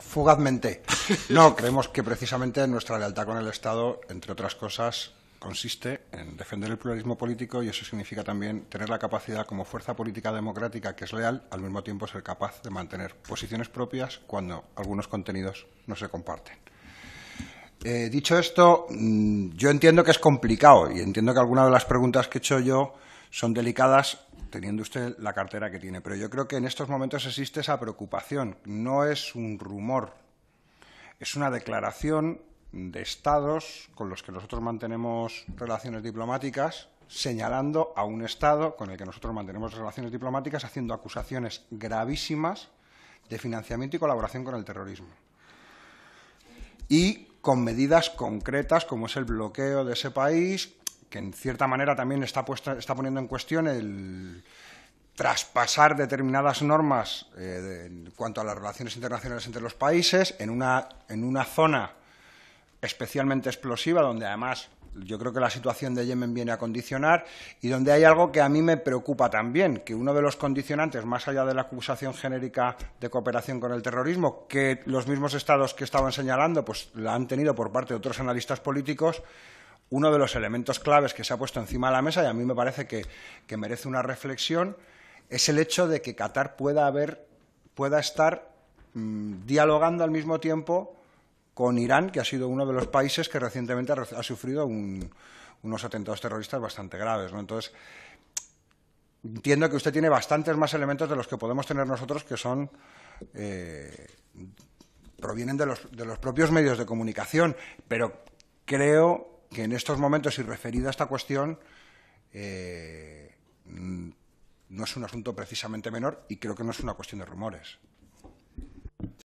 Fugazmente. No, creemos que precisamente nuestra lealtad con el Estado, entre otras cosas, consiste en defender el pluralismo político y eso significa también tener la capacidad como fuerza política democrática que es leal, al mismo tiempo ser capaz de mantener posiciones propias cuando algunos contenidos no se comparten. Eh, dicho esto, mm, yo entiendo que es complicado y entiendo que alguna de las preguntas que he hecho yo son delicadas teniendo usted la cartera que tiene. Pero yo creo que en estos momentos existe esa preocupación. No es un rumor, es una declaración de estados con los que nosotros mantenemos relaciones diplomáticas, señalando a un estado con el que nosotros mantenemos relaciones diplomáticas, haciendo acusaciones gravísimas de financiamiento y colaboración con el terrorismo. Y con medidas concretas como es el bloqueo de ese país, que en cierta manera también está, está poniendo en cuestión el traspasar determinadas normas eh, en cuanto a las relaciones internacionales entre los países en una, en una zona especialmente explosiva, donde además yo creo que la situación de Yemen viene a condicionar y donde hay algo que a mí me preocupa también, que uno de los condicionantes, más allá de la acusación genérica de cooperación con el terrorismo, que los mismos estados que estaban señalando pues la han tenido por parte de otros analistas políticos, uno de los elementos claves que se ha puesto encima de la mesa, y a mí me parece que, merece una reflexión, es el hecho de que Qatar pueda, haber, pueda estar mm, dialogando al mismo tiempo con Irán, que ha sido uno de los países que recientemente ha, sufrido unos atentados terroristas bastante graves. Entonces, entiendo que usted tiene bastantes más elementos de los que podemos tener nosotros que son eh, provienen los, de los propios medios de comunicación, pero creo que en estos momentos, y referida a esta cuestión, eh, mm, no es un asunto precisamente menor y creo que no es una cuestión de rumores.